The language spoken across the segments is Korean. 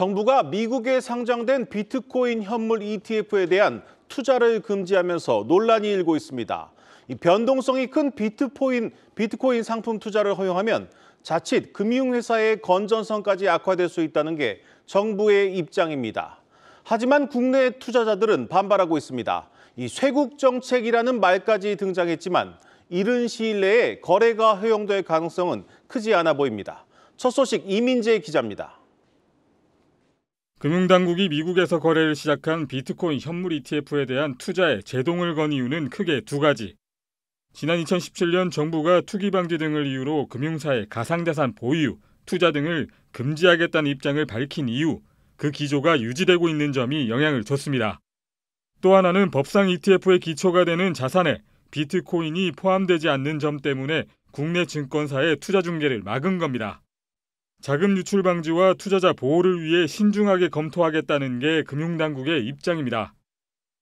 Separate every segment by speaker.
Speaker 1: 정부가 미국에 상장된 비트코인 현물 ETF에 대한 투자를 금지하면서 논란이 일고 있습니다. 변동성이 큰 비트코인, 비트코인 상품 투자를 허용하면 자칫 금융회사의 건전성까지 악화될 수 있다는 게 정부의 입장입니다. 하지만 국내 투자자들은 반발하고 있습니다. 이 쇄국 정책이라는 말까지 등장했지만 이른 시일 내에 거래가 허용될 가능성은 크지 않아 보입니다. 첫 소식 이민재 기자입니다.
Speaker 2: 금융당국이 미국에서 거래를 시작한 비트코인 현물 ETF에 대한 투자에 제동을 건 이유는 크게 두 가지. 지난 2017년 정부가 투기 방지 등을 이유로 금융사의 가상자산 보유, 투자 등을 금지하겠다는 입장을 밝힌 이유, 그 기조가 유지되고 있는 점이 영향을 줬습니다. 또 하나는 법상 ETF의 기초가 되는 자산에 비트코인이 포함되지 않는 점 때문에 국내 증권사의 투자 중개를 막은 겁니다. 자금 유출 방지와 투자자 보호를 위해 신중하게 검토하겠다는 게 금융당국의 입장입니다.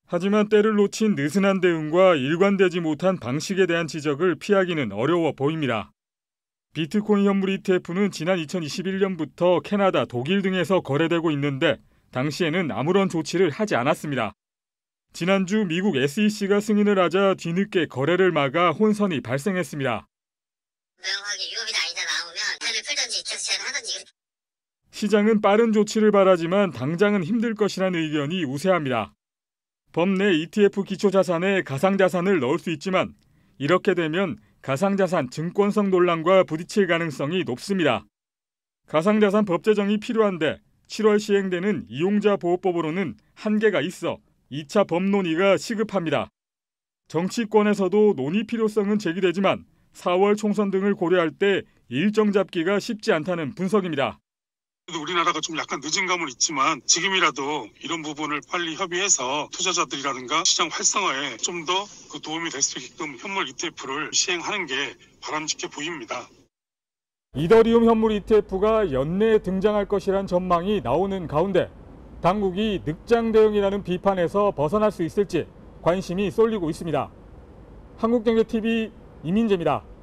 Speaker 2: 하지만 때를 놓친 느슨한 대응과 일관되지 못한 방식에 대한 지적을 피하기는 어려워 보입니다. 비트코인 현물 ETF는 지난 2021년부터 캐나다, 독일 등에서 거래되고 있는데 당시에는 아무런 조치를 하지 않았습니다. 지난주 미국 SEC가 승인을 하자 뒤늦게 거래를 막아 혼선이 발생했습니다. 다양하게 위험이 사건을 풀든지 계속 하든지. 시장은 빠른 조치를 바라지만 당장은 힘들 것이라는 의견이 우세합니다. 법 내 ETF 기초자산에 가상자산을 넣을 수 있지만 이렇게 되면 가상자산 증권성 논란과 부딪힐 가능성이 높습니다. 가상자산 법 제정이 필요한데 7월 시행되는 이용자 보호법으로는 한계가 있어 2차 법 논의가 시급합니다. 정치권에서도 논의 필요성은 제기되지만 4월 총선 등을 고려할 때 일정 잡기가 쉽지 않다는 분석입니다.
Speaker 3: 우리나라가 좀 약간 늦은 감은 있지만 지금이라도 이런 부분을 빨리 협의해서 투자자들이라든가 시장 활성화에 좀 더 그 도움이 될 수 있게끔 현물 ETF를 시행하는 게 바람직해 보입니다.
Speaker 2: 이더리움 현물 ETF가 연내 등장할 것이란 전망이 나오는 가운데 당국이 늑장 대응이라는 비판에서 벗어날 수 있을지 관심이 쏠리고 있습니다. 한국경제TV 이민재입니다.